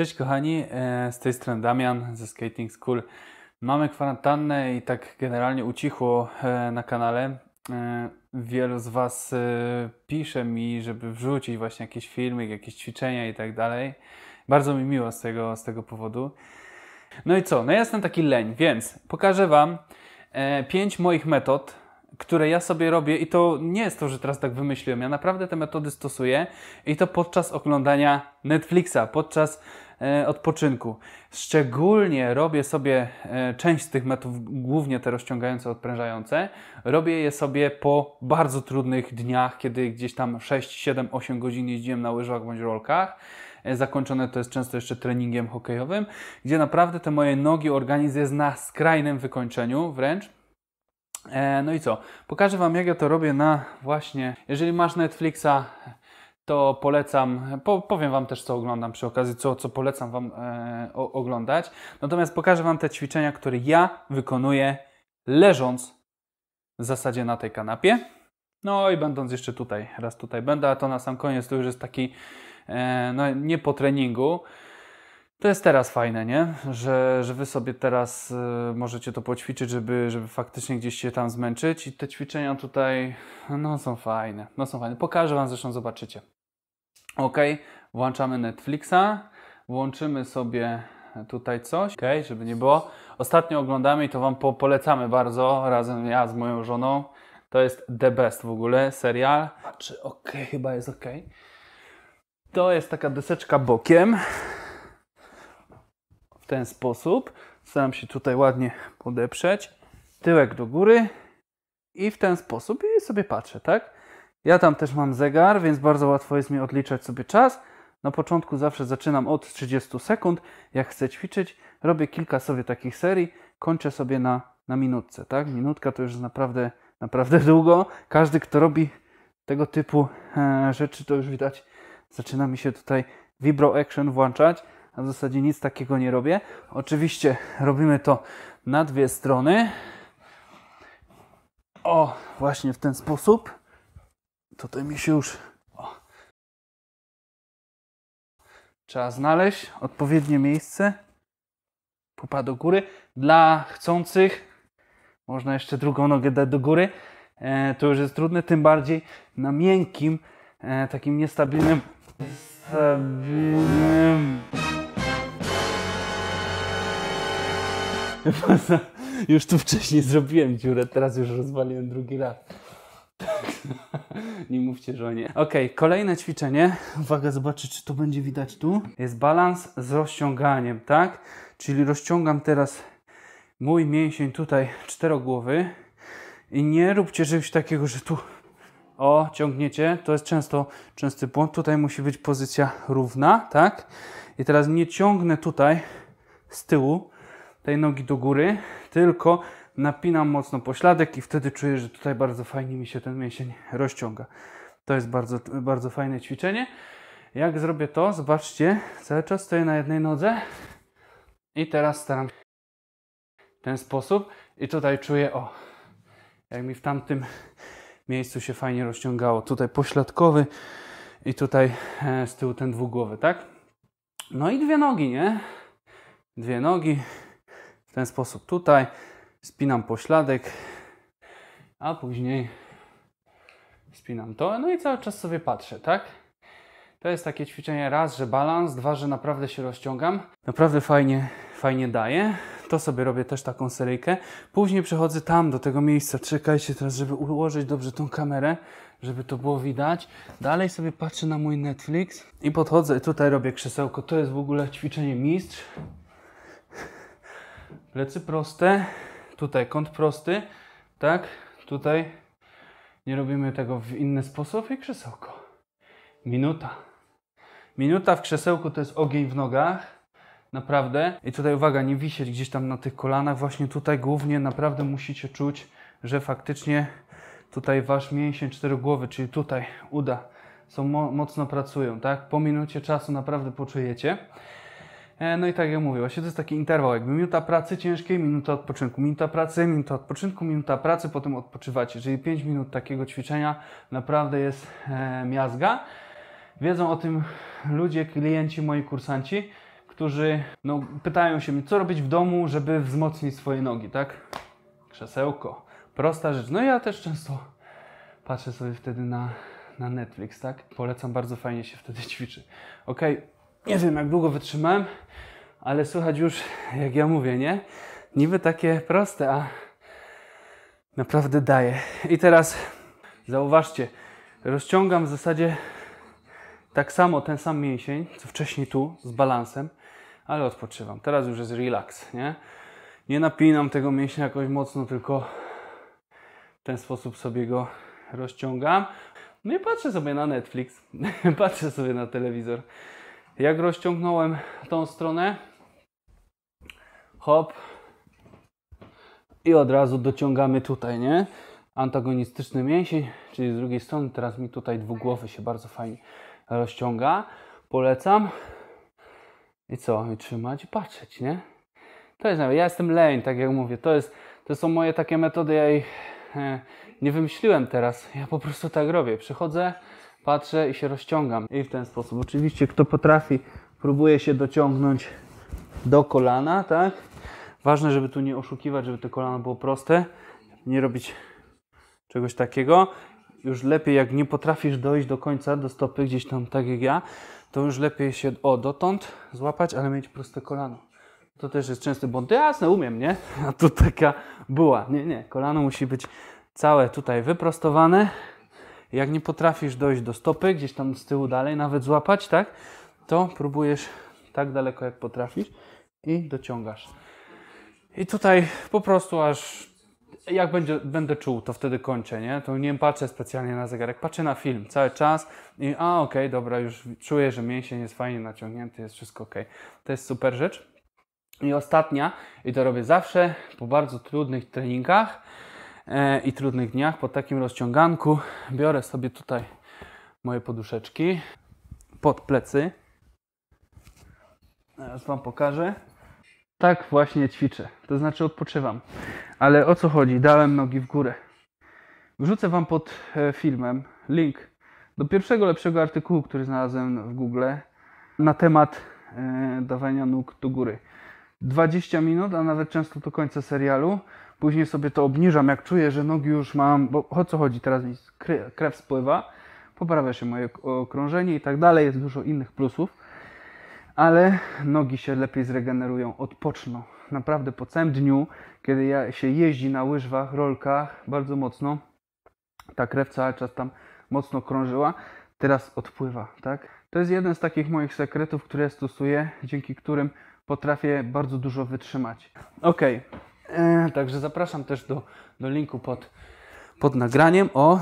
Cześć kochani, e, z tej strony Damian ze Skating School. Mamy kwarantannę i tak generalnie ucichło e, na kanale. E, wielu z Was pisze mi, żeby wrzucić właśnie jakieś filmy, jakieś ćwiczenia i tak dalej. Bardzo mi miło z tego, z tego powodu. No i co? No ja jestem taki leń, więc pokażę Wam pięć moich metod, które ja sobie robię i to nie jest to, że teraz tak wymyśliłem. Ja naprawdę te metody stosuję i to podczas oglądania Netflixa, podczas E, odpoczynku. Szczególnie robię sobie e, część z tych metów, głównie te rozciągające, odprężające, robię je sobie po bardzo trudnych dniach, kiedy gdzieś tam 6, 7, 8 godzin jeździłem na łyżwach bądź rolkach. E, zakończone to jest często jeszcze treningiem hokejowym, gdzie naprawdę te moje nogi, organizm jest na skrajnym wykończeniu wręcz. No i co? Pokażę Wam, jak ja to robię na właśnie. Jeżeli masz Netflixa, to polecam, po, powiem Wam też co oglądam przy okazji, co, co polecam Wam e, o, oglądać. Natomiast pokażę Wam te ćwiczenia, które ja wykonuję leżąc w zasadzie na tej kanapie. No i będąc jeszcze tutaj, raz tutaj będę, a to na sam koniec to już jest taki, e, no nie po treningu. To jest teraz fajne, nie? Że, że wy sobie teraz y, możecie to poćwiczyć, żeby, żeby faktycznie gdzieś się tam zmęczyć i te ćwiczenia tutaj, no są fajne, no są fajne. Pokażę wam, zresztą zobaczycie. OK, włączamy Netflixa, włączymy sobie tutaj coś, OK, żeby nie było. Ostatnio oglądamy i to Wam polecamy bardzo, razem ja z moją żoną. To jest The Best w ogóle, serial. czy znaczy, OK, chyba jest OK. To jest taka deseczka bokiem. W ten sposób. Staram się tutaj ładnie podeprzeć. Tyłek do góry. I w ten sposób i sobie patrzę, tak? Ja tam też mam zegar, więc bardzo łatwo jest mi odliczać sobie czas. Na początku zawsze zaczynam od 30 sekund. Jak chcę ćwiczyć, robię kilka sobie takich serii, kończę sobie na, na minutce. Tak? Minutka to już jest naprawdę, naprawdę długo. Każdy, kto robi tego typu e, rzeczy, to już widać, zaczyna mi się tutaj Vibro Action włączać, a w zasadzie nic takiego nie robię. Oczywiście robimy to na dwie strony. O, właśnie w ten sposób tutaj mi się już... O. Trzeba znaleźć odpowiednie miejsce. Pupa do góry. Dla chcących można jeszcze drugą nogę dać do góry. E, to już jest trudne, tym bardziej na miękkim, e, takim niestabilnym... Stabilnym... Już tu wcześniej zrobiłem dziurę, teraz już rozwaliłem drugi raz. nie mówcie żonie. Ok, kolejne ćwiczenie. Uwaga, zobaczę, czy to będzie widać tu. Jest balans z rozciąganiem, tak? Czyli rozciągam teraz mój mięsień tutaj czterogłowy i nie róbcie czegoś takiego, że tu o, ciągniecie, to jest często częsty błąd. Tutaj musi być pozycja równa, tak? I teraz nie ciągnę tutaj z tyłu tej nogi do góry, tylko napinam mocno pośladek i wtedy czuję, że tutaj bardzo fajnie mi się ten mięsień rozciąga. To jest bardzo, bardzo fajne ćwiczenie. Jak zrobię to, zobaczcie, cały czas stoję na jednej nodze i teraz staram się w ten sposób i tutaj czuję, o, jak mi w tamtym miejscu się fajnie rozciągało. Tutaj pośladkowy i tutaj e, z tyłu ten dwugłowy, tak? No i dwie nogi, nie? Dwie nogi w ten sposób tutaj spinam pośladek, a później spinam to, no i cały czas sobie patrzę, tak? To jest takie ćwiczenie raz, że balans, dwa, że naprawdę się rozciągam. Naprawdę fajnie, fajnie daje. To sobie robię też taką seryjkę. Później przechodzę tam do tego miejsca. Czekajcie teraz, żeby ułożyć dobrze tą kamerę, żeby to było widać. Dalej sobie patrzę na mój Netflix i podchodzę tutaj robię krzesełko. To jest w ogóle ćwiczenie mistrz. Plecy proste tutaj kąt prosty, tak, tutaj nie robimy tego w inny sposób i krzesełko. Minuta. Minuta w krzesełku to jest ogień w nogach. Naprawdę. I tutaj uwaga, nie wisieć gdzieś tam na tych kolanach. Właśnie tutaj głównie naprawdę musicie czuć, że faktycznie tutaj wasz mięsień czterogłowy, czyli tutaj uda, są mo mocno pracują, tak? Po minucie czasu naprawdę poczujecie. E, no i tak jak mówię, właśnie to jest taki interwał, jakby minuta pracy ciężkiej, minuta odpoczynku, minuta pracy, minuta odpoczynku, minuta pracy, potem odpoczywacie. Czyli 5 minut takiego ćwiczenia naprawdę jest e, miazga. Wiedzą o tym ludzie, klienci, moi kursanci, którzy no, pytają się mnie, co robić w domu, żeby wzmocnić swoje nogi, tak? Krzesełko, prosta rzecz. No ja też często patrzę sobie wtedy na, na Netflix, tak? Polecam, bardzo fajnie się wtedy ćwiczy. Okej. Okay nie wiem, jak długo wytrzymałem, ale słychać już, jak ja mówię, nie? Niby takie proste, a naprawdę daje. I teraz zauważcie, rozciągam w zasadzie tak samo ten sam mięsień, co wcześniej tu, z balansem, ale odpoczywam. Teraz już jest relaks, nie? Nie napinam tego mięśnia jakoś mocno, tylko w ten sposób sobie go rozciągam. No i patrzę sobie na Netflix, patrzę sobie na telewizor. Jak rozciągnąłem tą stronę, hop i od razu dociągamy tutaj, nie? Antagonistyczny mięsień, czyli z drugiej strony teraz mi tutaj dwugłowy się bardzo fajnie rozciąga. Polecam. I co? I trzymać i patrzeć, nie? To jest, ja jestem leń, tak jak mówię, to jest, to są moje takie metody, ja ich e, nie wymyśliłem teraz, ja po prostu tak robię. Przychodzę, patrzę i się rozciągam. I w ten sposób. Oczywiście kto potrafi, próbuje się dociągnąć do kolana, tak? Ważne, żeby tu nie oszukiwać, żeby to kolano było proste. Nie robić czegoś takiego. Już lepiej, jak nie potrafisz dojść do końca, do stopy gdzieś tam, tak jak ja, to już lepiej się o dotąd złapać, ale mieć proste kolano. To też jest częsty błąd. Jasne, umiem, nie? A tu taka była. Nie, nie. Kolano musi być całe tutaj wyprostowane, jak nie potrafisz dojść do stopy, gdzieś tam z tyłu dalej nawet złapać, tak? To próbujesz tak daleko jak potrafisz i dociągasz. I tutaj po prostu aż jak będzie, będę czuł, to wtedy kończę, nie? To nie patrzę specjalnie na zegarek, patrzę na film cały czas i a okej, okay, dobra, już czuję, że mięsień jest fajnie naciągnięty, jest wszystko ok. To jest super rzecz. I ostatnia, i to robię zawsze po bardzo trudnych treningach, E, i trudnych dniach po takim rozciąganku biorę sobie tutaj moje poduszeczki pod plecy. Zaraz Wam pokażę. Tak właśnie ćwiczę, to znaczy odpoczywam. Ale o co chodzi? Dałem nogi w górę. Wrzucę Wam pod e, filmem link do pierwszego lepszego artykułu, który znalazłem w Google na temat e, dawania nóg do góry. 20 minut, a nawet często do końca serialu Później sobie to obniżam, jak czuję, że nogi już mam, bo o co chodzi teraz, krew spływa, poprawia się moje okrążenie i tak dalej, jest dużo innych plusów, ale nogi się lepiej zregenerują, odpoczną. Naprawdę po całym dniu, kiedy ja się jeździ na łyżwach, rolkach bardzo mocno, ta krew cały czas tam mocno krążyła, teraz odpływa, tak? To jest jeden z takich moich sekretów, które stosuję, dzięki którym potrafię bardzo dużo wytrzymać. Ok, E, także zapraszam też do, do linku pod, pod nagraniem. O,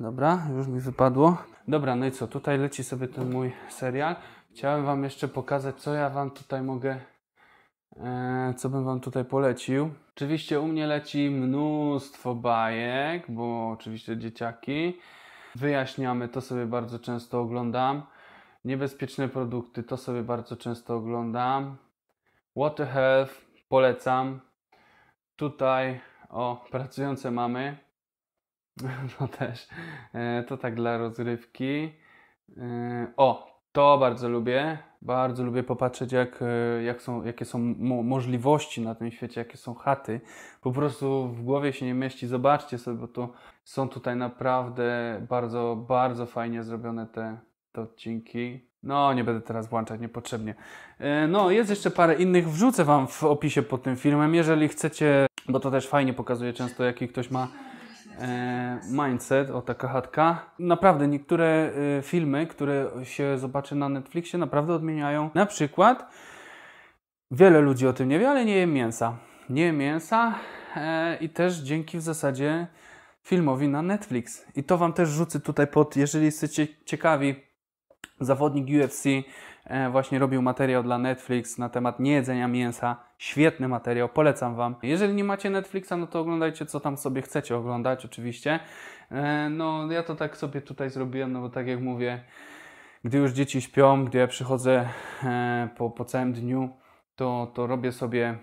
dobra, już mi wypadło. Dobra, no i co, tutaj leci sobie ten mój serial. Chciałem Wam jeszcze pokazać, co ja Wam tutaj mogę, e, co bym Wam tutaj polecił. Oczywiście u mnie leci mnóstwo bajek, bo oczywiście dzieciaki. Wyjaśniamy, to sobie bardzo często oglądam. Niebezpieczne produkty, to sobie bardzo często oglądam. What the Health, polecam. Tutaj, o, pracujące mamy. No też, e, to tak dla rozrywki. E, o, to bardzo lubię. Bardzo lubię popatrzeć, jak, e, jak są, jakie są możliwości na tym świecie, jakie są chaty. Po prostu w głowie się nie mieści. Zobaczcie sobie, bo to są tutaj naprawdę bardzo, bardzo fajnie zrobione te, te odcinki. No, nie będę teraz włączać niepotrzebnie. E, no, jest jeszcze parę innych, wrzucę Wam w opisie pod tym filmem, jeżeli chcecie, bo to też fajnie pokazuje często, jaki ktoś ma e, mindset, o taka chatka. Naprawdę niektóre e, filmy, które się zobaczy na Netflixie, naprawdę odmieniają. Na przykład, wiele ludzi o tym nie wie, ale nie je mięsa. Nie je mięsa i też dzięki w zasadzie filmowi na Netflix. I to Wam też rzucę tutaj pod, jeżeli jesteście ciekawi, Zawodnik UFC e, właśnie robił materiał dla Netflix na temat niejedzenia mięsa. Świetny materiał, polecam Wam. Jeżeli nie macie Netflixa, no to oglądajcie co tam sobie chcecie oglądać oczywiście. E, no ja to tak sobie tutaj zrobiłem, no bo tak jak mówię, gdy już dzieci śpią, gdy ja przychodzę e, po, po całym dniu, to, to robię sobie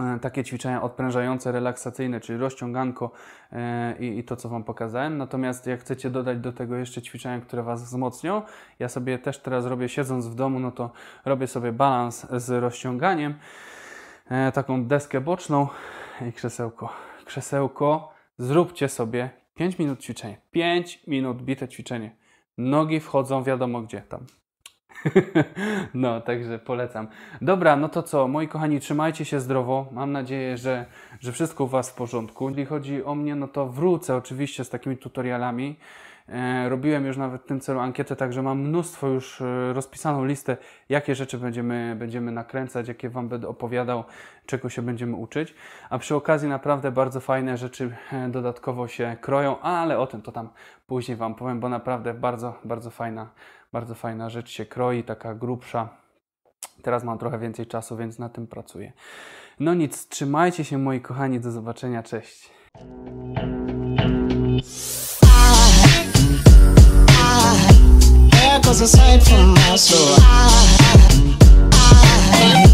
E, takie ćwiczenia odprężające, relaksacyjne, czyli rozciąganko e, i, i, to, co Wam pokazałem. Natomiast jak chcecie dodać do tego jeszcze ćwiczenia, które Was wzmocnią, ja sobie też teraz robię, siedząc w domu, no to robię sobie balans z rozciąganiem, e, taką deskę boczną i krzesełko. Krzesełko, zróbcie sobie 5 minut ćwiczenia. 5 minut bite ćwiczenie. Nogi wchodzą wiadomo gdzie tam. No, także polecam. Dobra, no to co, moi kochani, trzymajcie się zdrowo. Mam nadzieję, że, że wszystko u Was w porządku. Jeśli chodzi o mnie, no to wrócę oczywiście z takimi tutorialami. E, robiłem już nawet w tym celu ankietę, także mam mnóstwo już e, rozpisaną listę, jakie rzeczy będziemy, będziemy nakręcać, jakie Wam będę opowiadał, czego się będziemy uczyć. A przy okazji naprawdę bardzo fajne rzeczy e, dodatkowo się kroją, ale o tym to tam później Wam powiem, bo naprawdę bardzo, bardzo fajna bardzo fajna rzecz się kroi, taka grubsza. Teraz mam trochę więcej czasu, więc na tym pracuję. No nic, trzymajcie się moi kochani, do zobaczenia, cześć. I, I, I,